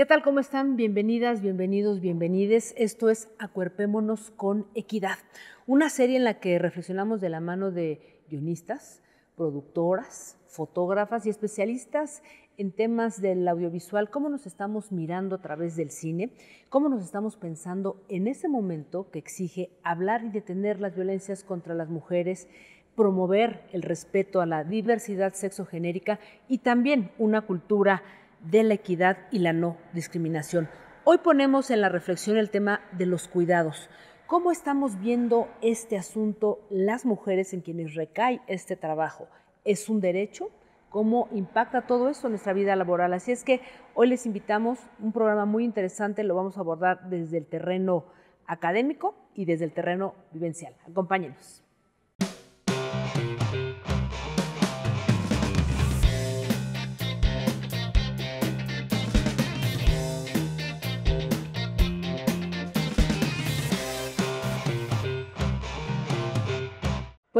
¿Qué tal? ¿Cómo están? Bienvenidas, bienvenidos, bienvenides. Esto es Acuerpémonos con Equidad, una serie en la que reflexionamos de la mano de guionistas, productoras, fotógrafas y especialistas en temas del audiovisual, cómo nos estamos mirando a través del cine, cómo nos estamos pensando en ese momento que exige hablar y detener las violencias contra las mujeres, promover el respeto a la diversidad sexogenérica y también una cultura de la equidad y la no discriminación. Hoy ponemos en la reflexión el tema de los cuidados. ¿Cómo estamos viendo este asunto las mujeres en quienes recae este trabajo? ¿Es un derecho? ¿Cómo impacta todo eso en nuestra vida laboral? Así es que hoy les invitamos un programa muy interesante, lo vamos a abordar desde el terreno académico y desde el terreno vivencial. Acompáñenos.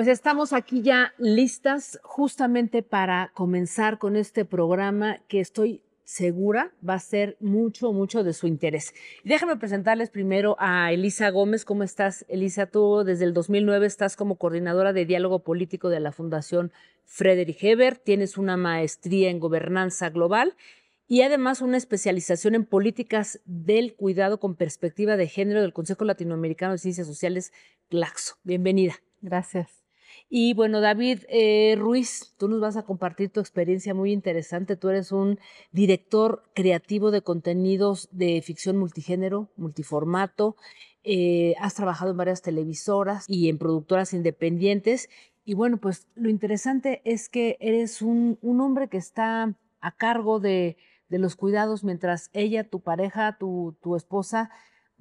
Pues estamos aquí ya listas justamente para comenzar con este programa que estoy segura va a ser mucho, mucho de su interés. Déjame presentarles primero a Elisa Gómez. ¿Cómo estás, Elisa? Tú desde el 2009 estás como coordinadora de diálogo político de la Fundación Frederick Heber. Tienes una maestría en gobernanza global y además una especialización en políticas del cuidado con perspectiva de género del Consejo Latinoamericano de Ciencias Sociales, Glaxo. Bienvenida. Gracias. Y bueno, David eh, Ruiz, tú nos vas a compartir tu experiencia muy interesante. Tú eres un director creativo de contenidos de ficción multigénero, multiformato. Eh, has trabajado en varias televisoras y en productoras independientes. Y bueno, pues lo interesante es que eres un, hombre que está a cargo de, los cuidados mientras ella, tu pareja, tu esposa,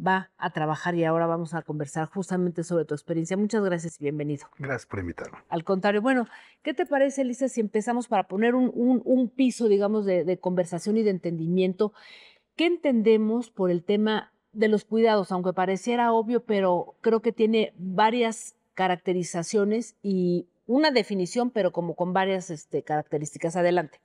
va a trabajar y ahora vamos a conversar justamente sobre tu experiencia. Muchas gracias y bienvenido. Gracias por invitarme. Al contrario, bueno, ¿qué te parece, Elisa, si empezamos para poner un, piso, digamos, de, conversación y de entendimiento? ¿Qué entendemos por el tema de los cuidados? Aunque pareciera obvio, pero creo que tiene varias caracterizaciones y una definición, pero como con varias este, características. Adelante.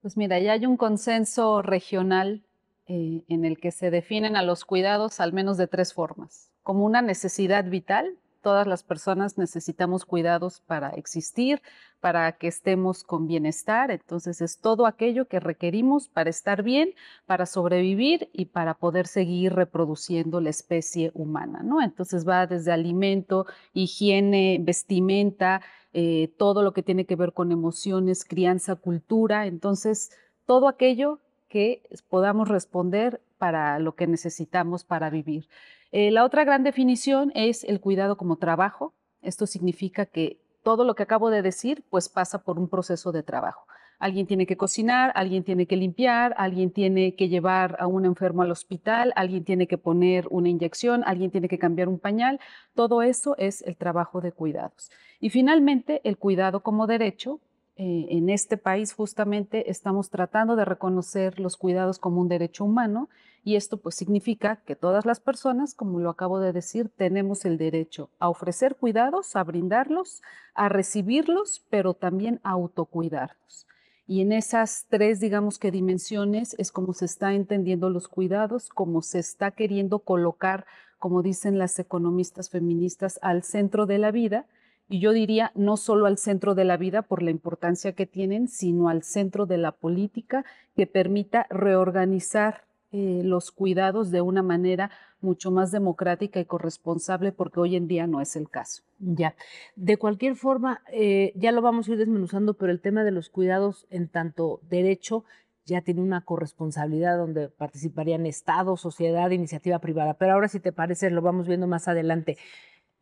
Pues mira, ya hay un consenso regional eh, en el que se definen a los cuidados al menos de tres formas. Como una necesidad vital, todas las personas necesitamos cuidados para existir, para que estemos con bienestar. Entonces es todo aquello que requerimos para estar bien, para sobrevivir y para poder seguir reproduciendo la especie humana, ¿no? Entonces va desde alimento, higiene, vestimenta, eh, todo lo que tiene que ver con emociones, crianza, cultura. Entonces todo aquello que podamos responder para lo que necesitamos para vivir. Eh, la otra gran definición es el cuidado como trabajo. Esto significa que todo lo que acabo de decir pues pasa por un proceso de trabajo. Alguien tiene que cocinar, alguien tiene que limpiar, alguien tiene que llevar a un enfermo al hospital, alguien tiene que poner una inyección, alguien tiene que cambiar un pañal. Todo eso es el trabajo de cuidados. Y finalmente, el cuidado como derecho, eh, en este país justamente estamos tratando de reconocer los cuidados como un derecho humano y esto pues significa que todas las personas, como lo acabo de decir, tenemos el derecho a ofrecer cuidados, a brindarlos, a recibirlos, pero también a autocuidarnos. Y en esas tres, digamos que dimensiones es como se está entendiendo los cuidados, como se está queriendo colocar, como dicen las economistas feministas, al centro de la vida y yo diría no solo al centro de la vida por la importancia que tienen, sino al centro de la política que permita reorganizar eh, los cuidados de una manera mucho más democrática y corresponsable, porque hoy en día no es el caso. Ya, de cualquier forma, eh, ya lo vamos a ir desmenuzando, pero el tema de los cuidados en tanto derecho ya tiene una corresponsabilidad donde participarían Estado, sociedad, iniciativa privada. Pero ahora, si te parece, lo vamos viendo más adelante.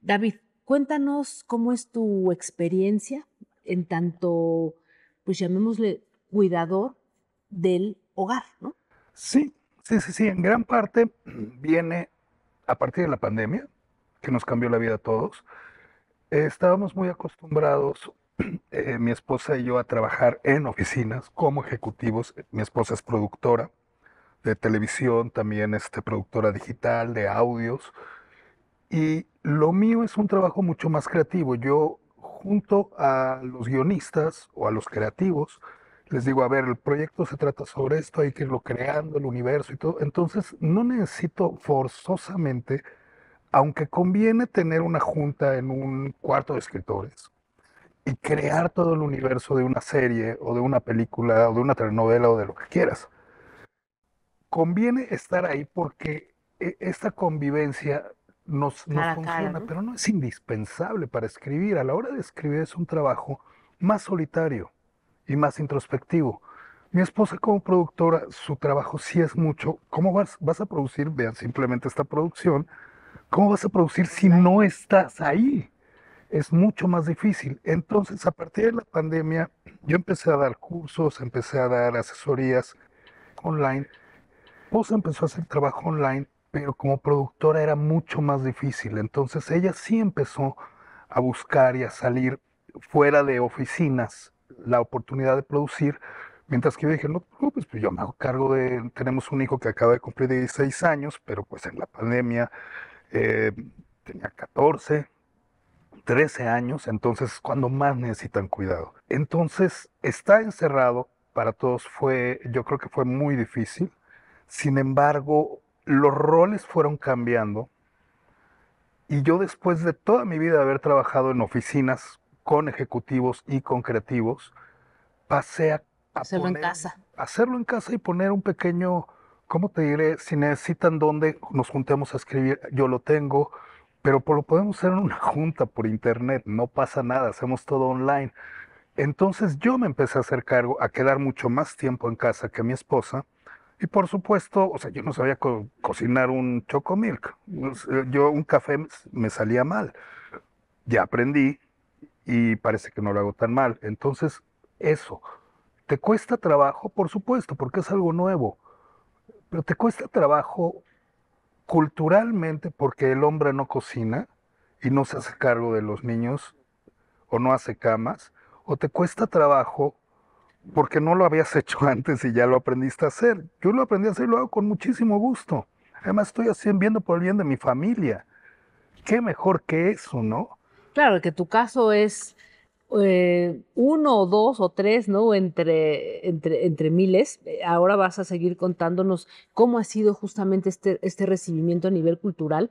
David, Cuéntanos cómo es tu experiencia en tanto, pues llamémosle, cuidador del hogar, ¿no? Sí, sí, sí, sí. En gran parte viene a partir de la pandemia, que nos cambió la vida a todos. estábamos muy acostumbrados, eh, mi esposa y yo, a trabajar en oficinas como ejecutivos. Mi esposa es productora de televisión, también este, productora digital, de audios. Y lo mío es un trabajo mucho más creativo. Yo junto a los guionistas o a los creativos, les digo, a ver, el proyecto se trata sobre esto, hay que irlo creando, el universo y todo. Entonces, no necesito forzosamente, aunque conviene tener una junta en un cuarto de escritores y crear todo el universo de una serie o de una película o de una telenovela o de lo que quieras. Conviene estar ahí porque eh, esta convivencia nos, funciona, pero no es indispensable para escribir. A la hora de escribir es un trabajo más solitario y más introspectivo. Mi esposa como productora, su trabajo sí es mucho. ¿Cómo vas, vas a producir? Vean simplemente esta producción. ¿Cómo vas a producir si no estás ahí? Es mucho más difícil. Entonces, a partir de la pandemia, yo empecé a dar cursos, empecé a dar asesorías online. Mi empezó a hacer trabajo online pero como productora era mucho más difícil. Entonces ella sí empezó a buscar y a salir fuera de oficinas la oportunidad de producir, mientras que yo dije, no pues yo me hago cargo de, tenemos un hijo que acaba de cumplir 16 años, pero pues en la pandemia eh, tenía 14, 13 años, entonces cuando más necesitan cuidado. Entonces, está encerrado para todos fue, yo creo que fue muy difícil. Sin embargo, los roles fueron cambiando y yo después de toda mi vida haber trabajado en oficinas con ejecutivos y con creativos, pasé a, hacerlo en casa. Hacerlo en casa y poner un pequeño, ¿cómo te diré? Si necesitan dónde nos juntemos a escribir, yo lo tengo, pero por lo podemos hacer en una junta por internet, no pasa nada, hacemos todo online. Entonces yo me empecé a hacer cargo, a quedar mucho más tiempo en casa que mi esposa y por supuesto, o sea, yo no sabía cocinar un chocomilk. Eh, yo un café me salía mal. Ya aprendí y parece que no lo hago tan mal. Entonces, eso. ¿Te cuesta trabajo? Por supuesto, porque es algo nuevo. Pero te cuesta trabajo culturalmente porque el hombre no cocina y no se hace cargo de los niños o no hace camas. O te cuesta trabajo porque no lo habías hecho antes y ya lo aprendiste a hacer. Yo lo aprendí a hacer y lo hago con muchísimo gusto. Además estoy haciendo viendo por el bien de mi familia. ¿Qué mejor que eso, no? Claro, que tu caso es eh, uno o dos o tres, ¿no? Entre, entre, entre miles. Ahora vas a seguir contándonos cómo ha sido justamente este, este recibimiento a nivel cultural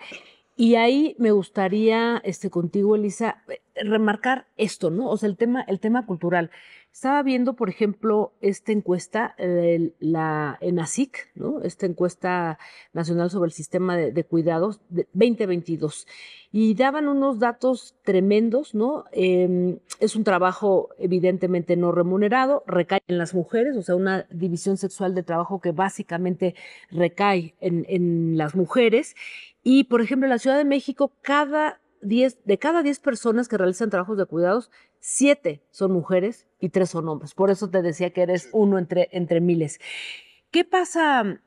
y ahí me gustaría, este, contigo, Elisa, eh, remarcar esto, ¿no? O sea, el tema, el tema cultural. Estaba viendo, por ejemplo, esta encuesta, eh, en la ENASIC, ¿no? Esta encuesta nacional sobre el sistema de, cuidados de 2022. Y daban unos datos tremendos, ¿no? Em, es un trabajo evidentemente no remunerado, recae en las mujeres, o sea, una división sexual de trabajo que básicamente recae en, en las mujeres y, por ejemplo, en la Ciudad de México, cada diez de cada 10 personas que realizan trabajos de cuidados, 7 son mujeres y 3 son hombres. Por eso te decía que eres uno entre, entre miles. ¿Qué pasa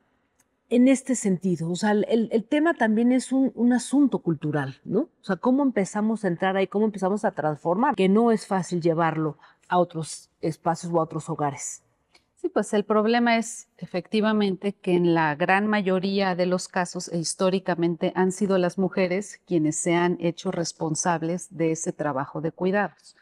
en este sentido? O sea, el, tema también es un, un, asunto cultural, ¿no? O sea, ¿cómo empezamos a entrar ahí? ¿Cómo empezamos a transformar? Que no es fácil llevarlo a otros espacios o a otros hogares. Sí, pues el problema es efectivamente que en la gran mayoría de los casos e históricamente han sido las mujeres quienes se han hecho responsables de ese trabajo de cuidados.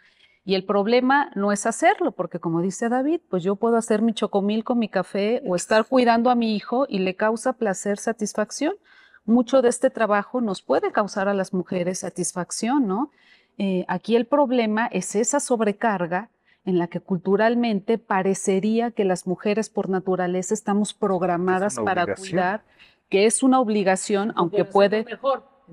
Y el problema no es hacerlo, porque como dice David, pues yo puedo hacer mi chocomil con mi café o estar cuidando a mi hijo y le causa placer, satisfacción. Mucho de este trabajo nos puede causar a las mujeres satisfacción, ¿no? Eh, aquí el problema es esa sobrecarga en la que culturalmente parecería que las mujeres por naturaleza estamos programadas para cuidar, que es una obligación, aunque puede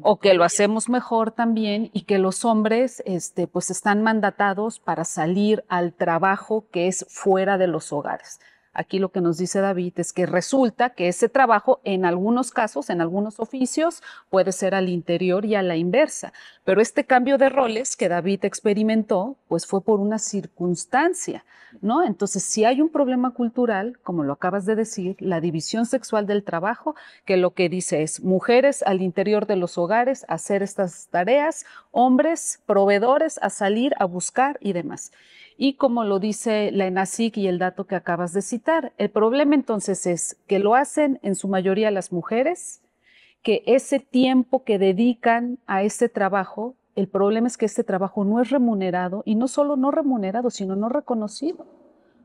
o que lo hacemos mejor también y que los hombres este, pues están mandatados para salir al trabajo que es fuera de los hogares. Aquí lo que nos dice David es que resulta que ese trabajo en algunos casos, en algunos oficios, puede ser al interior y a la inversa. Pero este cambio de roles que David experimentó, pues fue por una circunstancia, ¿no? Entonces, si hay un problema cultural, como lo acabas de decir, la división sexual del trabajo, que lo que dice es mujeres al interior de los hogares hacer estas tareas, hombres proveedores a salir a buscar y demás. Y como lo dice la ENASIC y el dato que acabas de citar, el problema entonces es que lo hacen en su mayoría las mujeres, que ese tiempo que dedican a este trabajo, el problema es que este trabajo no es remunerado y no solo no remunerado, sino no reconocido.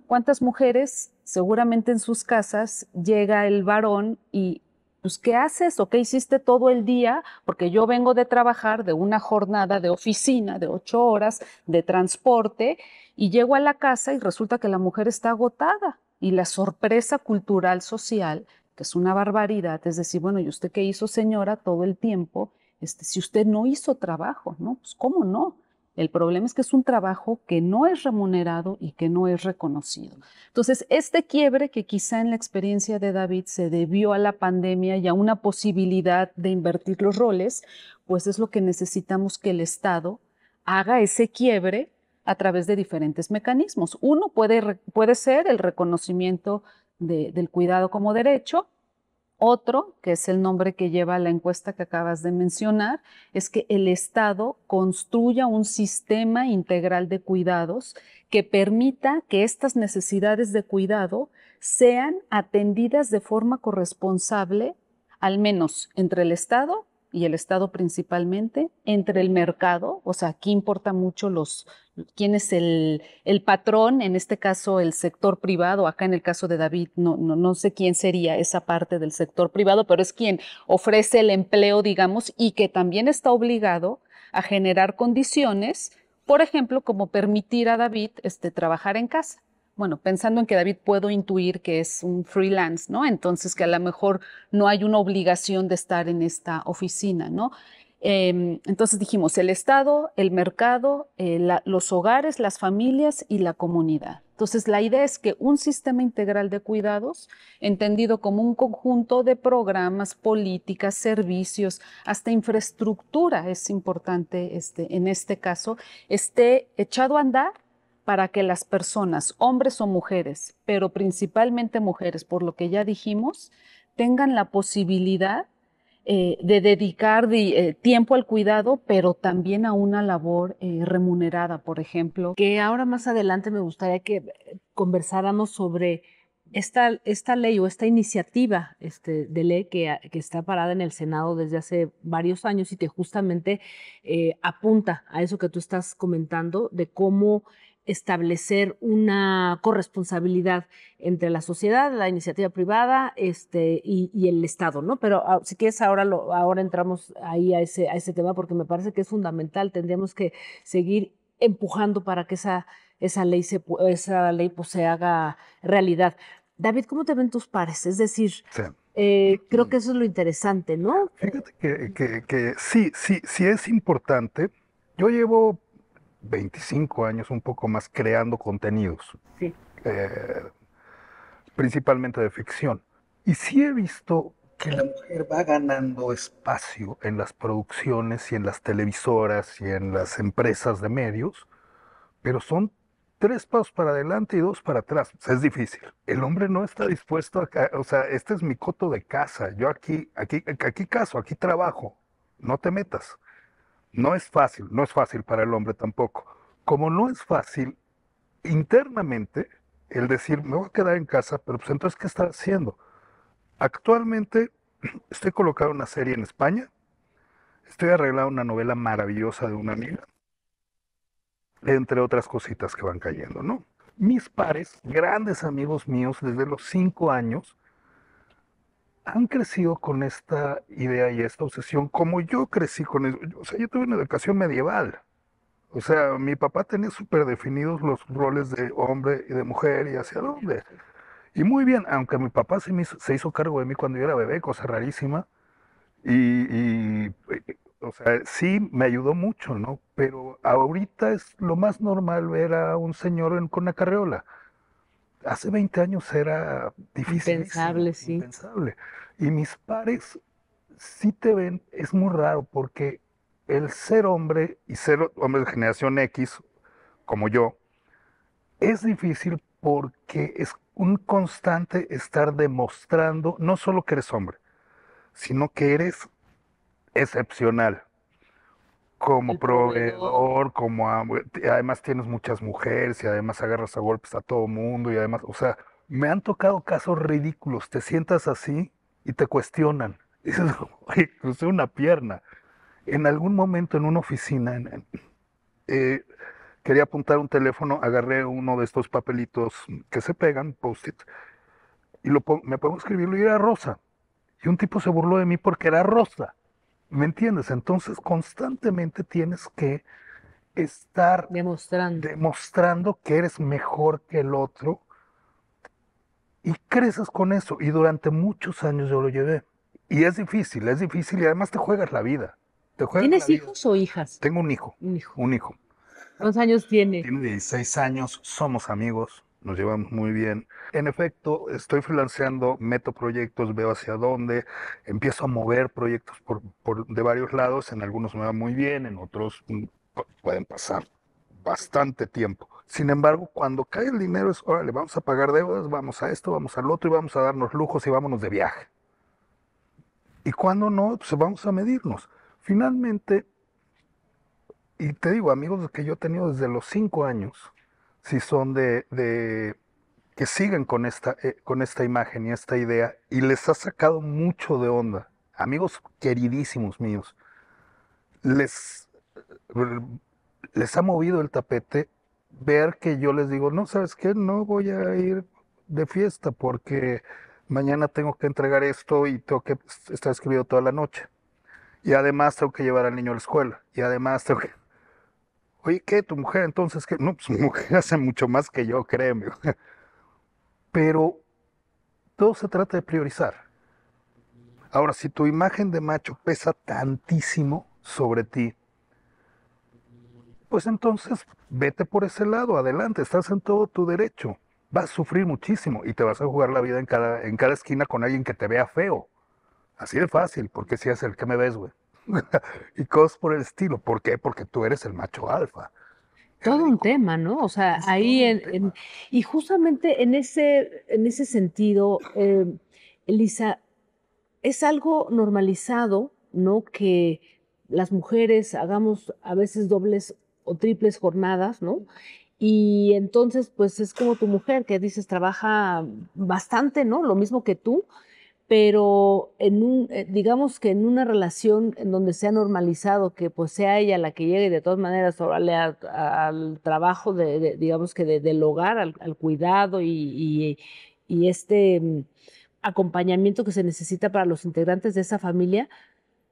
¿Cuántas mujeres seguramente en sus casas llega el varón y pues, ¿qué haces o qué hiciste todo el día? Porque yo vengo de trabajar de una jornada de oficina de ocho horas de transporte y llego a la casa y resulta que la mujer está agotada. Y la sorpresa cultural social, que es una barbaridad, es decir, bueno, ¿y usted qué hizo, señora, todo el tiempo? Este, si usted no hizo trabajo, ¿no? Pues, ¿cómo no? El problema es que es un trabajo que no es remunerado y que no es reconocido. Entonces, este quiebre que quizá en la experiencia de David se debió a la pandemia y a una posibilidad de invertir los roles, pues es lo que necesitamos que el Estado haga ese quiebre a través de diferentes mecanismos. Uno puede, puede ser el reconocimiento del cuidado como derecho, otro, que es el nombre que lleva la encuesta que acabas de mencionar, es que el Estado construya un sistema integral de cuidados que permita que estas necesidades de cuidado sean atendidas de forma corresponsable, al menos entre el Estado y el Estado principalmente, entre el mercado, o sea, aquí importa mucho los, quién es el, patrón, en este caso el sector privado, acá en el caso de David, no, no, no, sé quién sería esa parte del sector privado, pero es quien ofrece el empleo, digamos, y que también está obligado a generar condiciones, por ejemplo, como permitir a David este, trabajar en casa. Bueno, pensando en que David puedo intuir que es un freelance, ¿no? Entonces que a lo mejor no hay una obligación de estar en esta oficina, ¿no? Em, entonces dijimos el Estado, el mercado, eh, los hogares, las familias y la comunidad. Entonces la idea es que un sistema integral de cuidados, entendido como un conjunto de programas, políticas, servicios, hasta infraestructura, es importante este, en este caso, esté echado a andar para que las personas, hombres o mujeres, pero principalmente mujeres, por lo que ya dijimos, tengan la posibilidad eh, de dedicar eh, tiempo al cuidado, pero también a una labor eh, remunerada, por ejemplo. Que ahora más adelante me gustaría que conversáramos sobre esta, esta ley o esta iniciativa este, de ley que, está parada en el Senado desde hace varios años y que justamente apunta a eso que tú estás comentando de cómo establecer una corresponsabilidad entre la sociedad, la iniciativa privada este, y, el Estado, ¿no? Pero ah, si quieres, ahora, lo, ahora entramos ahí a ese, a ese tema porque me parece que es fundamental, tendríamos que seguir empujando para que esa, esa ley, se, esa ley pues, se haga realidad. David, ¿cómo te ven tus pares? Es decir, eh, creo mm. que eso es lo interesante, ¿no? Fíjate que, que sí, sí, sí es importante. Yo llevo 25 años, un poco más, creando contenidos. Eh, principalmente de ficción. Y sí he visto que la mujer va ganando espacio en las producciones y en las televisoras y en las empresas de medios, pero son tres pasos para adelante y dos para atrás. es difícil. El hombre no está dispuesto a, o sea, este es mi coto de casa. Yo aquí, aquí, aquí caso, aquí trabajo. No te metas. No es fácil, no es fácil para el hombre tampoco. Como no es fácil internamente el decir, me voy a quedar en casa, pero pues entonces, ¿qué está haciendo? Actualmente estoy colocando una serie en España, estoy arreglando una novela maravillosa de una amiga, entre otras cositas que van cayendo, ¿no? Mis pares, grandes amigos míos desde los cinco años, han crecido con esta idea y esta obsesión como yo crecí con eso. O sea, yo tuve una educación medieval. O sea, mi papá tenía súper definidos los roles de hombre y de mujer y hacia dónde. Y muy bien, aunque mi papá se, hizo, se hizo, cargo de mí cuando yo era bebé, cosa rarísima. Y, o sea, sí me ayudó mucho, ¿no? Pero ahorita es lo más normal ver a un señor con una carreola hace 20 años era difícil. Impensable, sí. Y mis pares sí te ven, es muy raro porque el ser hombre y ser hombre de generación X, como yo, es difícil porque es un constante estar demostrando no solo que eres hombre, sino que eres excepcional como proveedor, como además tienes muchas mujeres y además agarras a golpes a todo mundo y además, o sea, me han tocado casos ridículos, te sientas así y te cuestionan. Y dices, oye, pues, crucé una pierna. En algún momento en una oficina, eh, quería apuntar un teléfono, agarré uno de estos papelitos que se pegan, post-it, y me pongo a escribirlo y era rosa. Y un tipo se burló de mí porque era rosa. ¿Me entiendes? Entonces constantemente tienes que estar demostrando. que eres mejor que el otro y creces con eso. Y durante muchos años yo lo llevé. Y es difícil, es difícil y además te juegas la vida. ¿Tienes hijos o hijas? Tengo un hijo. Un hijo. Un hijo. ¿Cuántos años tiene? Tiene 16 años, somos amigos nos llevamos muy bien. En efecto, estoy freelanceando, meto proyectos, veo hacia dónde, empiezo a mover proyectos por, por, de varios lados, en algunos me va muy bien, en otros mm, pueden pasar bastante tiempo. Sin embargo, cuando cae el dinero es, órale, vamos a pagar deudas, vamos a esto, vamos al otro y vamos a darnos lujos y vámonos de viaje. Y cuando no, pues vamos a medirnos. Finalmente, y te digo, amigos que yo he tenido desde los cinco años, si son de, que siguen con esta, eh, con esta imagen y esta idea, y les ha sacado mucho de onda. Amigos queridísimos míos, les, les ha movido el tapete ver que yo les digo, no, ¿sabes qué? No voy a ir de fiesta porque mañana tengo que entregar esto y tengo que estar escribiendo toda la noche. Y además tengo que llevar al niño a la escuela. Y además tengo que oye, ¿qué? ¿Tu mujer entonces qué? No, pues mujer hace mucho más que yo, créeme. Pero todo se trata de priorizar. Ahora, si tu imagen de macho pesa tantísimo sobre ti, pues entonces vete por ese lado, adelante, estás en todo tu derecho. Vas a sufrir muchísimo y te vas a jugar la vida en cada, en cada esquina con alguien que te vea feo. Así de fácil, porque si es el que me ves, güey. y cosas por el estilo. ¿Por qué? Porque tú eres el macho alfa. Todo un tema, ¿no? O sea, ahí y justamente en ese, en ese sentido, eh, Elisa, es algo normalizado, ¿no? Que las mujeres hagamos a veces dobles o triples jornadas, ¿no? Y entonces, pues es como tu mujer que dices, trabaja bastante, ¿no? Lo mismo que tú, pero en un, eh, digamos que en una relación en donde se ha normalizado que pues sea ella la que llegue de todas maneras a, al trabajo de, digamos que del hogar, al, cuidado y, este mm, acompañamiento que se necesita para los integrantes de esa familia,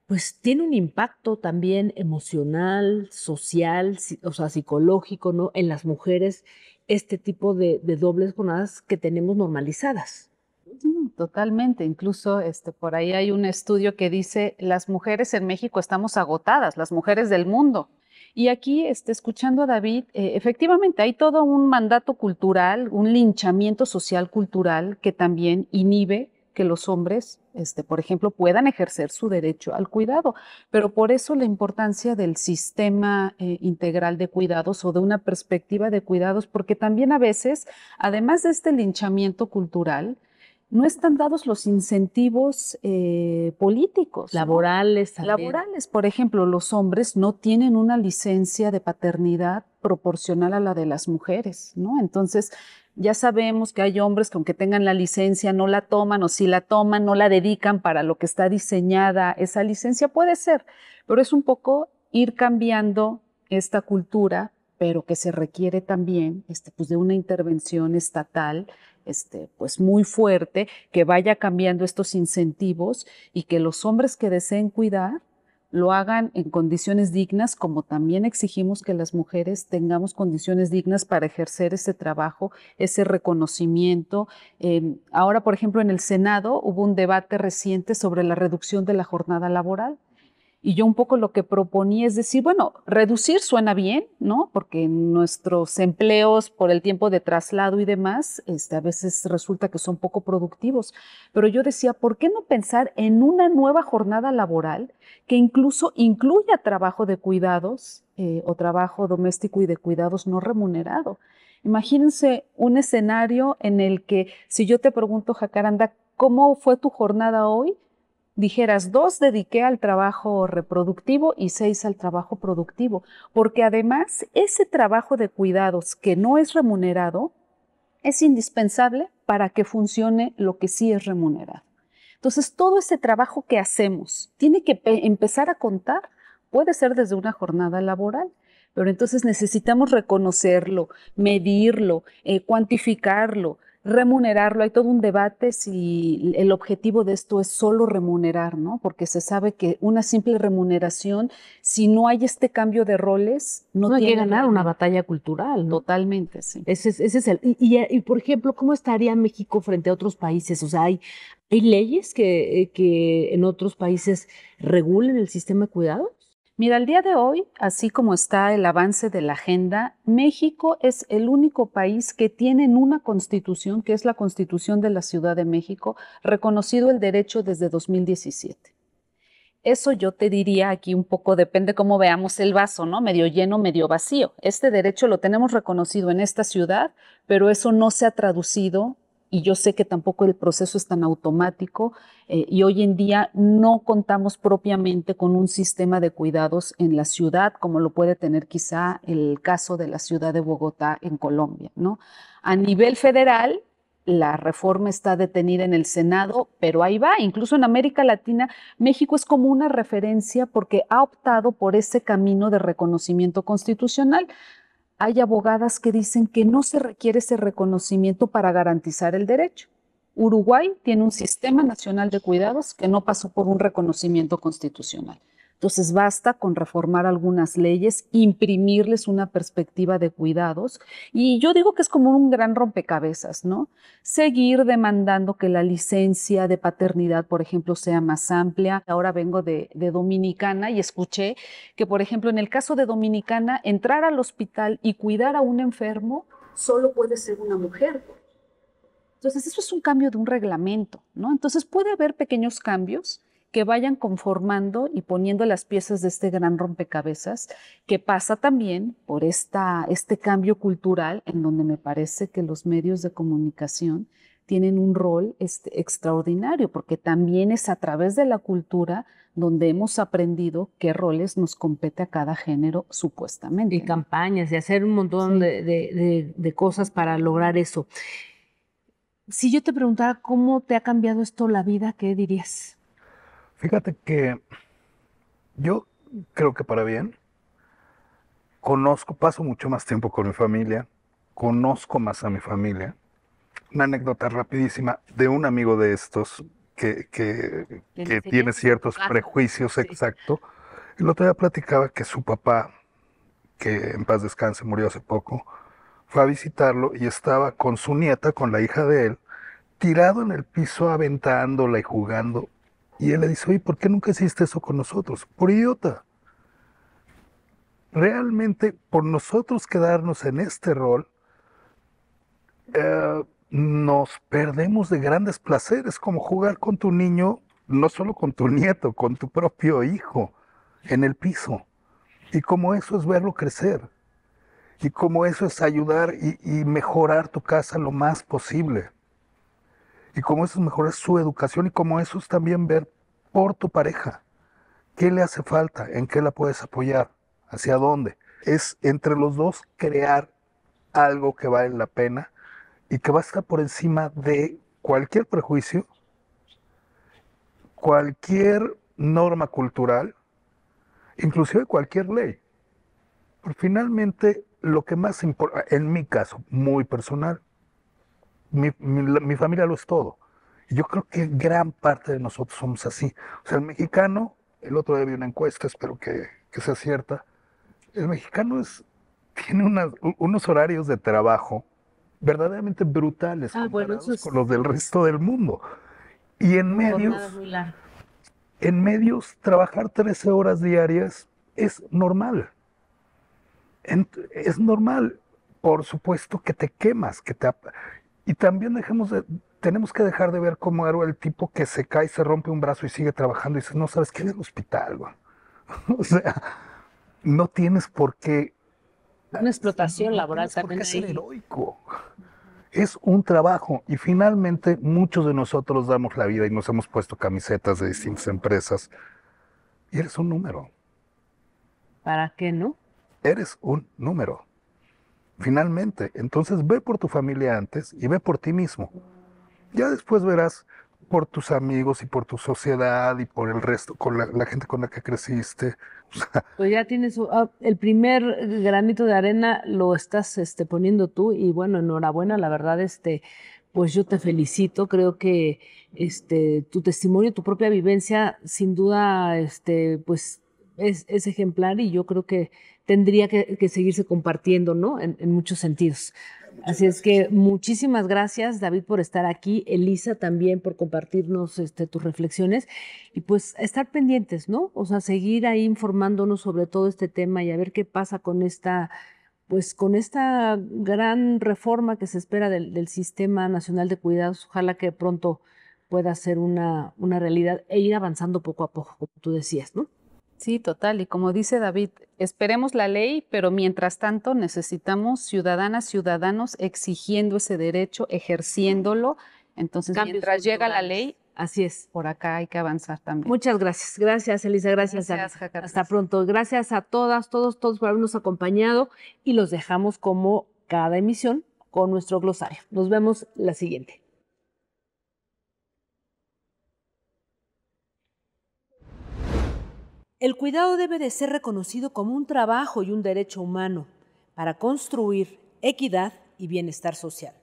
pues tiene un impacto también emocional, social, o sea, psicológico, ¿no? En las mujeres, este tipo de dobles jornadas que tenemos normalizadas. Totalmente, incluso este, por ahí hay un estudio que dice, las mujeres en México estamos agotadas, las mujeres del mundo. Y aquí, este, escuchando a David, eh, efectivamente hay todo un mandato cultural, un linchamiento social cultural que también inhibe que los hombres, este, por ejemplo, puedan ejercer su derecho al cuidado. Pero por eso la importancia del sistema eh, integral de cuidados o de una perspectiva de cuidados, porque también a veces, además de este linchamiento cultural, no están dados los incentivos eh, políticos. Laborales Laborales, por ejemplo, los hombres no tienen una licencia de paternidad proporcional a la de las mujeres, ¿no? Entonces, ya sabemos que hay hombres que aunque tengan la licencia no la toman o si la toman no la dedican para lo que está diseñada esa licencia, puede ser, pero es un poco ir cambiando esta cultura pero que se requiere también este, pues de una intervención estatal este, pues muy fuerte, que vaya cambiando estos incentivos y que los hombres que deseen cuidar lo hagan en condiciones dignas, como también exigimos que las mujeres tengamos condiciones dignas para ejercer ese trabajo, ese reconocimiento. Em, ahora, por ejemplo, en el Senado hubo un debate reciente sobre la reducción de la jornada laboral y yo un poco lo que proponía es decir, bueno, reducir suena bien, ¿no? Porque nuestros empleos por el tiempo de traslado y demás, este, a veces resulta que son poco productivos. Pero yo decía, ¿por qué no pensar en una nueva jornada laboral que incluso incluya trabajo de cuidados eh, o trabajo doméstico y de cuidados no remunerado? Imagínense un escenario en el que si yo te pregunto, Jacaranda, ¿cómo fue tu jornada hoy? dijeras, dos dediqué al trabajo reproductivo y seis al trabajo productivo, porque además ese trabajo de cuidados que no es remunerado es indispensable para que funcione lo que sí es remunerado. Entonces, todo ese trabajo que hacemos tiene que empezar a contar, puede ser desde una jornada laboral, pero entonces necesitamos reconocerlo, medirlo, eh, cuantificarlo, remunerarlo. Hay todo un debate si el objetivo de esto es solo remunerar, ¿no? Porque se sabe que una simple remuneración, si no hay este cambio de roles, no, no tiene hay que ganar una batalla cultural. Totalmente, sí. Ese es, el. Y, por ejemplo, ¿cómo estaría México frente a otros países? O sea, hay, hay leyes que, eh, que en otros países regulen el sistema de cuidados. Mira, al día de hoy, así como está el avance de la agenda, México es el único país que tiene en una constitución, que es la constitución de la Ciudad de México, reconocido el derecho desde 2017. Eso yo te diría aquí un poco, depende cómo veamos el vaso, ¿no? Medio lleno, medio vacío. Este derecho lo tenemos reconocido en esta ciudad, pero eso no se ha traducido y yo sé que tampoco el proceso es tan automático eh, y hoy en día no contamos propiamente con un sistema de cuidados en la ciudad como lo puede tener quizá el caso de la ciudad de Bogotá en Colombia, ¿no? A nivel federal la reforma está detenida en el Senado, pero ahí va. Incluso en América Latina, México es como una referencia porque ha optado por ese camino de reconocimiento constitucional hay abogadas que dicen que no se requiere ese reconocimiento para garantizar el derecho. Uruguay tiene un sistema nacional de cuidados que no pasó por un reconocimiento constitucional. Entonces basta con reformar algunas leyes, imprimirles una perspectiva de cuidados y yo digo que es como un gran rompecabezas, ¿no? Seguir demandando que la licencia de paternidad, por ejemplo, sea más amplia. Ahora vengo de, Dominicana y escuché que, por ejemplo, en el caso de Dominicana, entrar al hospital y cuidar a un enfermo solo puede ser una mujer. Entonces, eso es un cambio de un reglamento, ¿no? Entonces, puede haber pequeños cambios que vayan conformando y poniendo las piezas de este gran rompecabezas, que pasa también por esta, este cambio cultural en donde me parece que los medios de comunicación tienen un rol este, extraordinario, porque también es a través de la cultura donde hemos aprendido qué roles nos compete a cada género supuestamente. Y campañas, y hacer un montón de, de cosas para lograr eso. Si yo te preguntara cómo te ha cambiado esto la vida, ¿qué dirías? Fíjate que yo creo que para bien, conozco, paso mucho más tiempo con mi familia, conozco más a mi familia. Una anécdota rapidísima de un amigo de estos que, tiene ciertos ah, prejuicios, exacto. El otro día platicaba que su papá, que en paz descanse, murió hace poco, fue a visitarlo y estaba con su nieta, con la hija de él, tirado en el piso aventándola y jugando y él le dice, oye, ¿por qué nunca hiciste eso con nosotros? Por idiota. Realmente, por nosotros quedarnos en este rol, eh, nos perdemos de grandes placeres, como jugar con tu niño, no solo con tu nieto, con tu propio hijo, en el piso. Y como eso es verlo crecer. Y como eso es ayudar y mejorar tu casa lo más posible y como eso mejorar su educación y como eso es también ver por tu pareja qué le hace falta, en qué la puedes apoyar, hacia dónde. Es entre los dos crear algo que vale la pena y que va a estar por encima de cualquier prejuicio, cualquier norma cultural, inclusive cualquier ley. Por finalmente lo que más importa, en mi caso muy personal, mi, familia lo es todo. Yo creo que gran parte de nosotros somos así. O sea, el mexicano, el otro día vi una encuesta, espero que, que sea cierta, el mexicano es, tiene unos horarios de trabajo verdaderamente brutales ah, con los del resto del mundo. Y en medios, en medios, trabajar 13 horas diarias es normal. es normal. Por supuesto que te quemas, que te... Y también dejemos tenemos que dejar de ver cómo era el tipo que se cae, se rompe un brazo y sigue trabajando y dices, no sabes qué en el hospital, güey. o sea, no tienes por qué. Una explotación laboral no también. Es heroico. Es un trabajo y finalmente muchos de nosotros damos la vida y nos hemos puesto camisetas de distintas empresas y eres un número. ¿Para qué no? Eres un número finalmente. Entonces ve por tu familia antes y ve por ti mismo. Ya después verás por tus amigos y por tu sociedad y por el resto, con la, gente con la que creciste. pues ya tienes ah, el primer granito de arena lo estás este, poniendo tú y bueno, enhorabuena, la verdad, este, pues yo te felicito, creo que este, tu testimonio, tu propia vivencia, sin duda, este, pues es ejemplar y yo creo que tendría que, seguirse compartiendo, ¿no? En, muchos sentidos. Así es que muchísimas gracias, David, por estar aquí, Elisa también por compartirnos este, tus reflexiones y pues estar pendientes, ¿no? O sea, seguir ahí informándonos sobre todo este tema y a ver qué pasa con esta pues con esta gran reforma que se espera del, Sistema Nacional de Cuidados, ojalá que pronto pueda ser una realidad e ir avanzando poco a poco, como tú decías, ¿no? Sí, total. Y como dice David, Esperemos la ley, pero mientras tanto necesitamos ciudadanas, ciudadanos exigiendo ese derecho, ejerciéndolo. Entonces, mientras llega la ley, así es. Por acá hay que avanzar también. Muchas gracias. Gracias, Elisa. Gracias. hasta pronto. Gracias a todas, todos, todos por habernos acompañado y los dejamos como cada emisión con nuestro glosario. Nos vemos la siguiente. El cuidado debe de ser reconocido como un trabajo y un derecho humano para construir equidad y bienestar social.